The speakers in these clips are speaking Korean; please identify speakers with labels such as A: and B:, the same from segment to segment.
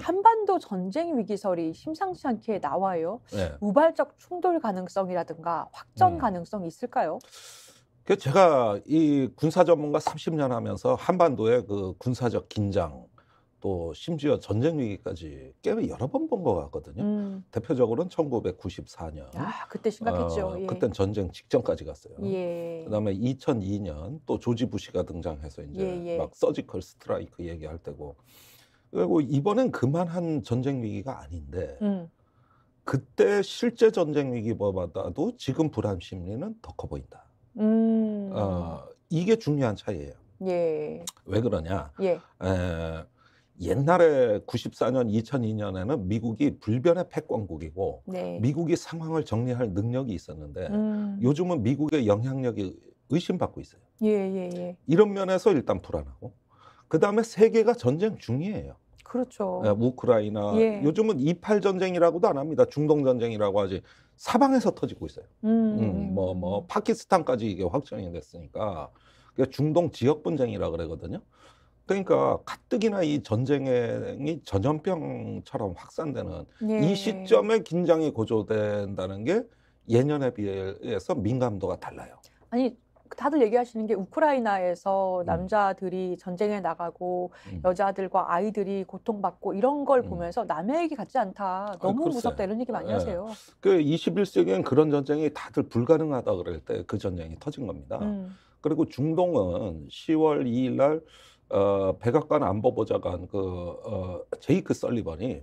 A: 한반도 전쟁 위기설이 심상치 않게 나와요. 네. 우발적 충돌 가능성이라든가 확전 음. 가능성이 있을까요?
B: 그 제가 이 군사 전문가 30년 하면서 한반도의 그 군사적 긴장 또 심지어 전쟁 위기까지 꽤 여러 번 본 것 같거든요. 음. 대표적으로는 1994년.
A: 아 그때 심각했죠. 어, 예. 그땐
B: 전쟁 직전까지 갔어요. 예. 그다음에 2002년 또 조지 부시가 등장해서 이제 예, 예. 막 서지컬 스트라이크 얘기할 때고 그리고 이번엔 그만한 전쟁 위기가 아닌데 음. 그때 실제 전쟁 위기보다도 지금 불안 심리는 더 커 보인다.
A: 음. 어,
B: 이게 중요한 차이예요. 예. 왜 그러냐? 예. 에, 옛날에 94년, 2002년에는 미국이 불변의 패권국이고 네. 미국이 상황을 정리할 능력이 있었는데 음. 요즘은 미국의 영향력이 의심받고 있어요.
A: 예, 예, 예.
B: 이런 면에서 일단 불안하고 그 다음에 세계가 전쟁 중이에요. 그렇죠. 예, 우크라이나 예. 요즘은 28 전쟁이라고도 안 합니다. 중동 전쟁이라고 하지 사방에서 터지고 있어요. 뭐뭐 음. 음, 뭐, 뭐 파키스탄까지 이게 확정이 됐으니까 중동 지역 분쟁이라 그러거든요. 그러니까 가뜩이나 이 전쟁이 전염병처럼 확산되는 예. 이 시점에 긴장이 고조된다는 게 예년에 비해서 민감도가 달라요.
A: 아니 다들 얘기하시는 게 우크라이나에서 음. 남자들이 전쟁에 나가고 음. 여자들과 아이들이 고통받고 이런 걸 음. 보면서 남의 얘기 같지 않다. 아, 너무 글 무섭다 이런 얘기 많이 예. 하세요.
B: 그 21세기엔 그런 전쟁이 다들 불가능하다 그럴 때 그 전쟁이 터진 겁니다. 음. 그리고 중동은 10월 2일 날 어, 백악관 안보보좌관 그 어, 제이크 설리번이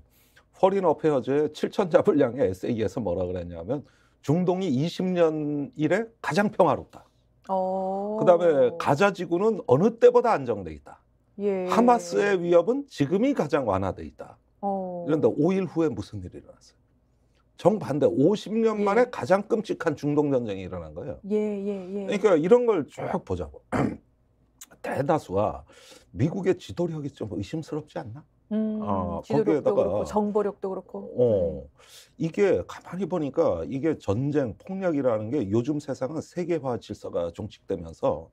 B: 퍼린 어페어즈의 7천 잡을 양의 에세이에서 뭐라 그랬냐면 중동이 20년 이래 가장 평화롭다.
A: 어. 그다음에
B: 가자 지구는 어느 때보다 안정돼 있다.
A: 예. 하마스의
B: 위협은 지금이 가장 완화돼 있다.
A: 어. 이런데
B: 5일 후에 무슨 일이 일어났어요? 정반대 50년 예. 만에 가장 끔찍한 중동 전쟁이 일어난 거예요.
A: 예, 예, 예. 그러니까
B: 이런 걸 쭉 보자고. 대다수가 미국의 지도력이 좀 의심스럽지 않나?
A: 음, 아, 거기에다가 그렇고, 정보력도 그렇고.
B: 어, 이게 가만히 보니까 이게 전쟁, 폭력이라는 게 요즘 세상은 세계화 질서가 종식되면서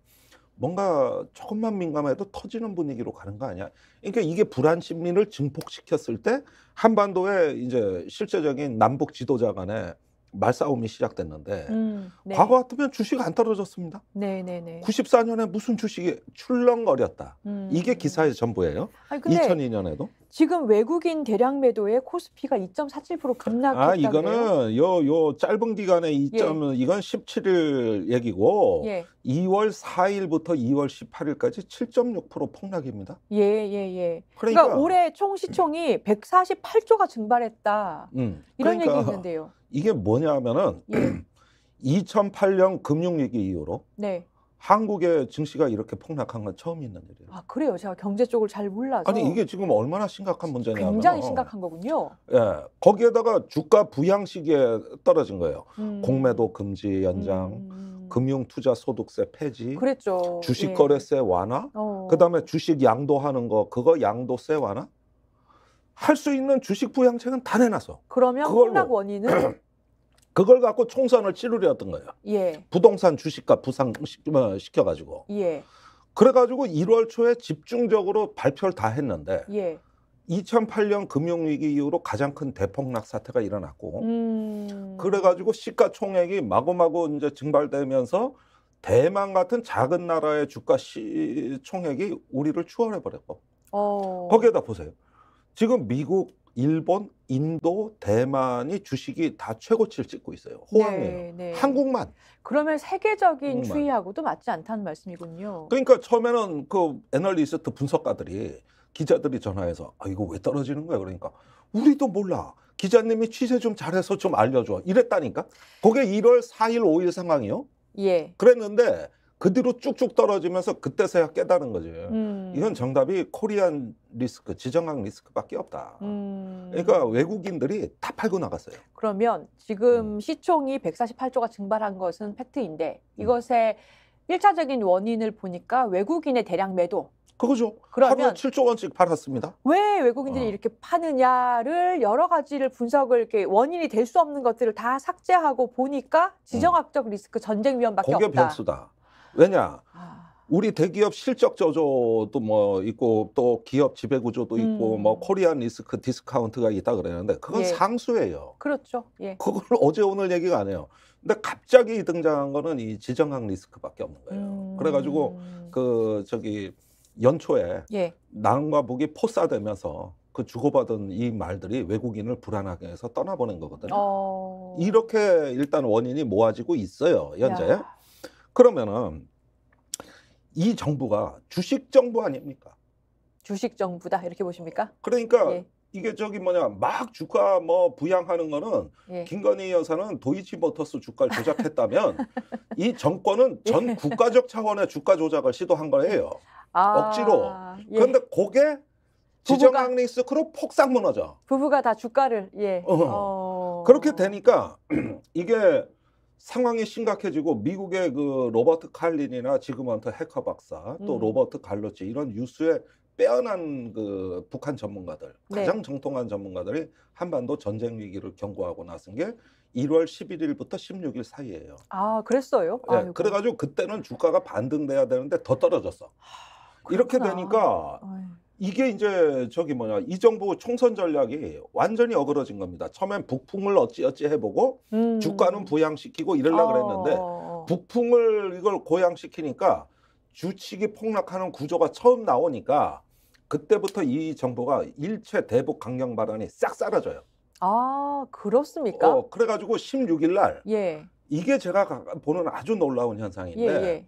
B: 뭔가 조금만 민감해도 터지는 분위기로 가는 거 아니야? 그러니까 이게 불안 심리를 증폭시켰을 때 한반도에 이제 실제적인 남북 지도자 간에 말싸움이 시작됐는데 음, 네. 과거 같으면 주식 안 떨어졌습니다. 네, 네, 네. 94년에 무슨 주식이 출렁거렸다. 음, 이게 기사의 전부예요. 아니, 2002년에도. 지금 외국인
A: 대량 매도에 코스피가 2.47% 급락했다고요. 아 이거는
B: 요 요 짧은 기간에 2점 예. 이건 17일 얘기고 예. 2월 4일부터 2월 18일까지 7.6% 폭락입니다.
A: 예예 예, 예, 그러니까, 그러니까 올해 총 시총이 148조가 증발했다.
B: 음. 이런 그러니까 얘기 있는데요. 이게 뭐냐면은 예. 2008년 금융위기 이후로 네. 한국의 증시가 이렇게 폭락한 건 처음 있는 일이에요.
A: 아 그래요? 제가 경제 쪽을 잘 몰라서. 아니 이게
B: 지금 얼마나 심각한 문제냐면 굉장히 심각한 거군요. 예, 거기에다가 주가 부양식에 떨어진 거예요. 음. 공매도 금지 연장, 음. 음. 금융 투자 소득세 폐지, 그랬죠. 주식 거래세 예. 완화, 어. 그다음에 주식 양도하는 거 그거 양도세 완화. 할 수 있는 주식 부양책은 다 내놨어. 그러면 폭락
A: 원인은
B: 그걸 갖고 총선을 치르려던 거예요. 예. 부동산 주식값 부상시켜 어, 가지고. 예. 그래 가지고 1월 초에 집중적으로 발표를 다 했는데 예. 2008년 금융위기 이후로 가장 큰 대폭락 사태가 일어났고, 음... 그래가지고 시가총액이 마구마구 이제 증발되면서 대만 같은 작은 나라의 주가 총액이 우리를 추월해버렸고, 어... 거기에다 보세요. 지금 미국, 일본, 인도, 대만이 주식이 다 최고치를 찍고 있어요. 호황이에요. 네,
A: 네. 한국만. 그러면 세계적인 한국만. 추이하고도 맞지 않다는 말씀이군요.
B: 그러니까 처음에는 그 애널리스트 분석가들이 기자들이 전화해서 아 이거 왜 떨어지는 거야 그러니까 우리도 몰라. 기자님이 취재 좀 잘해서 좀 알려줘. 이랬다니까. 그게 1월 4일, 5일 상황이요. 예. 그랬는데 그 뒤로 쭉쭉 떨어지면서 그때서야 깨달은 거지. 음. 이건 정답이 코리안 리스크, 지정학 리스크밖에 없다.
A: 음.
B: 그러니까 외국인들이 다 팔고 나갔어요.
A: 그러면 지금 음. 시총이 148조가 증발한 것은 팩트인데 음. 이것의 일차적인 원인을 보니까 외국인의 대량 매도.
B: 그거죠. 그러면 7조 원씩 팔았습니다.
A: 왜 외국인들이 어. 이렇게 파느냐를 여러 가지를 분석을 이렇게 원인이 될 수 없는 것들을 다 삭제하고 보니까 지정학적 리스크 전쟁 위험밖에 없다. 그게 변수다.
B: 왜냐? 아. 우리 대기업 실적 저조도 뭐 있고 또 기업 지배 구조도 있고 음. 뭐 코리안 리스크 디스카운트가 있다 그러는데 그건 예. 상수예요.
A: 그렇죠. 예.
B: 그걸 어제 오늘 얘기가 아니에요 근데 갑자기 등장한 거는 이 지정학 리스크밖에 없는 거예요. 음. 그래가지고 그 저기 연초에 예. 남과 북이 포사되면서그 주고받은 이 말들이 외국인을 불안하게 해서 떠나보낸 거거든요. 어... 이렇게 일단 원인이 모아지고 있어요, 현재. 야. 그러면은 이 정부가
A: 주식 정부 아닙니까? 주식 정부다 이렇게 보십니까? 그러니까 예.
B: 이게 저기 뭐냐 막 주가 뭐 부양하는 거는 예. 김건희 여사는 도이치모터스 주가를 조작했다면 이 정권은 예. 전 국가적 차원의 주가 조작을 시도한 거예요. 아, 억지로. 예. 그런데 그게 지정학 리스크로 폭삭 무너져.
A: 부부가 다 주가를 예. 어. 어.
B: 그렇게 되니까 이게 상황이 심각해지고 미국의 그 로버트 칼린이나 지금먼트 해커 박사 또 음. 로버트 갈로치 이런 유수의 빼어난 그 북한 전문가들 네. 가장 네. 정통한 전문가들이 한반도 전쟁 위기를 경고하고 나선 게 1월 11일부터 16일 사이에요아
A: 그랬어요? 네, 아이고.
B: 그래가지고 그때는 주가가 반등돼야 되는데 더 떨어졌어. 하, 이렇게 되니까 아유. 이게 이제 저기 뭐냐 이 정부 총선 전략이 완전히 어그러진 겁니다. 처음엔 북풍을 어찌어찌 해보고 음. 주가는 부양시키고 이럴라 어. 그랬는데 어, 어. 북풍을 이걸 고양시키니까 주식이 폭락하는 구조가 처음 나오니까 그때부터 이 정부가 일체 대북 강경 발언이 싹 사라져요. 아 그렇습니까? 어, 그래가지고 16일 날 예. 이게 제가 보는 아주 놀라운 현상인데 예, 예.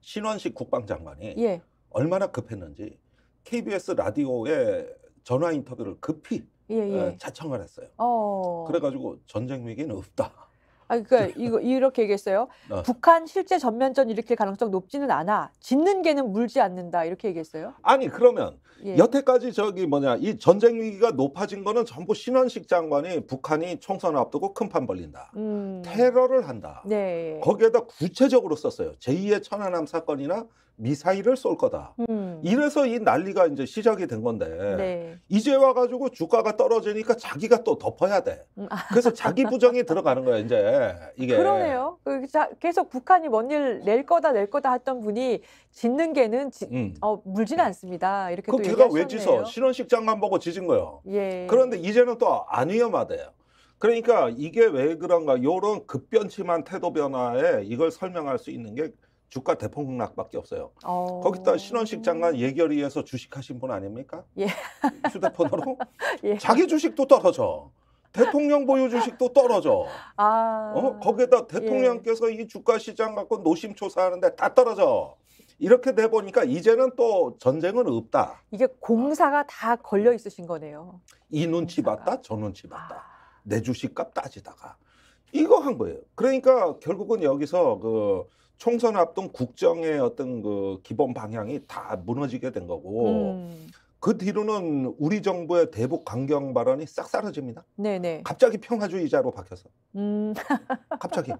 B: 신원식 국방장관이 예. 얼마나 급했는지 KBS 라디오에 전화 인터뷰를 급히 예, 예, 예. 자청을 했어요.
A: 어.
B: 그래가지고 전쟁 위기는 없다.
A: 아, 그러니까 이거 이렇게 얘기했어요. 어. 북한 실제 전면전 일으킬 가능성 높지는 않아. 짓는 개는 물지 않는다. 이렇게 얘기했어요.
B: 아니 그러면 예. 여태까지 저기 뭐냐 이 전쟁 위기가 높아진 거는 전부 신원식 장관이 북한이 총선 앞두고 큰 판 벌린다. 음. 테러를 한다. 네. 거기에다 구체적으로 썼어요. 제2의 천안함 사건이나 미사일을 쏠 거다. 음. 이래서 이 난리가 이제 시작이 된 건데 네. 이제 와가지고 주가가 떨어지니까 자기가 또 덮어야 돼. 음. 그래서 자기 부정이 들어가는 거야 이제. 이게. 그러네요.
A: 그 계속 북한이 뭔 일 낼 거다 낼 거다 했던 분이 짓는 게는 지, 음. 어, 물지는 않습니다. 이렇게 그 걔가 왜 짖어?
B: 신원식 장관 보고 짖은 거예요. 예. 그런데 이제는 또 안 위험하대요. 그러니까 이게 왜 그런가 이런 급변치만 태도 변화에 이걸 설명할 수 있는 게 주가 대폭락밖에 없어요. 어... 거기다 신원식 장관 예결위에서 주식하신 분 아닙니까? 예. 휴대폰으로 예. 자기 주식도 떨어져. 대통령 보유 주식도 떨어져.
A: 아... 어?
B: 거기에다 대통령께서 예. 이 주가 시장 갖고 노심초사하는데 다 떨어져. 이렇게 돼 보니까 이제는 또 전쟁은 없다.
A: 이게 공사가 아. 다 걸려 있으신 거네요.
B: 이 눈치 공사가. 봤다, 저 눈치 봤다. 아. 내 주식값 따지다가 이거 한 거예요. 그러니까 결국은 여기서 그 총선 앞둔 국정의 어떤 그 기본 방향이 다 무너지게 된 거고. 음. 그 뒤로는 우리 정부의 대북 강경 발언이 싹 사라집니다. 네네. 갑자기 평화주의자로 바뀌어서.
A: 음. 갑자기. 아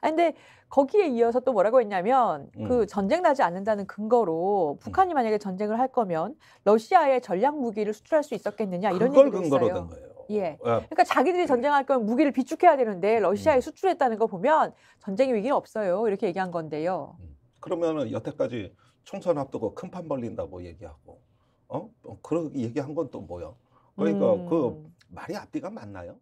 A: 근데 거기에 이어서 또 뭐라고 했냐면 음. 그 전쟁 나지 않는다는 근거로 북한이 음. 만약에 전쟁을 할 거면 러시아의 전략 무기를 수출할 수 있었겠느냐 이런 얘기도 있어요. 그걸 근거로 된 거예요. 예. 예. 그러니까 자기들이 예. 전쟁할 거면 무기를 비축해야 되는데 음. 러시아에 음. 수출했다는 거 보면 전쟁의 위기는 없어요. 이렇게 얘기한 건데요. 음.
B: 그러면은 여태까지 총선 앞두고 큰 판 벌린다고 얘기하고 어? 어? 그렇게 얘기한 건 또 뭐야? 그러니까 그 음. 그 말이 앞뒤가 맞나요?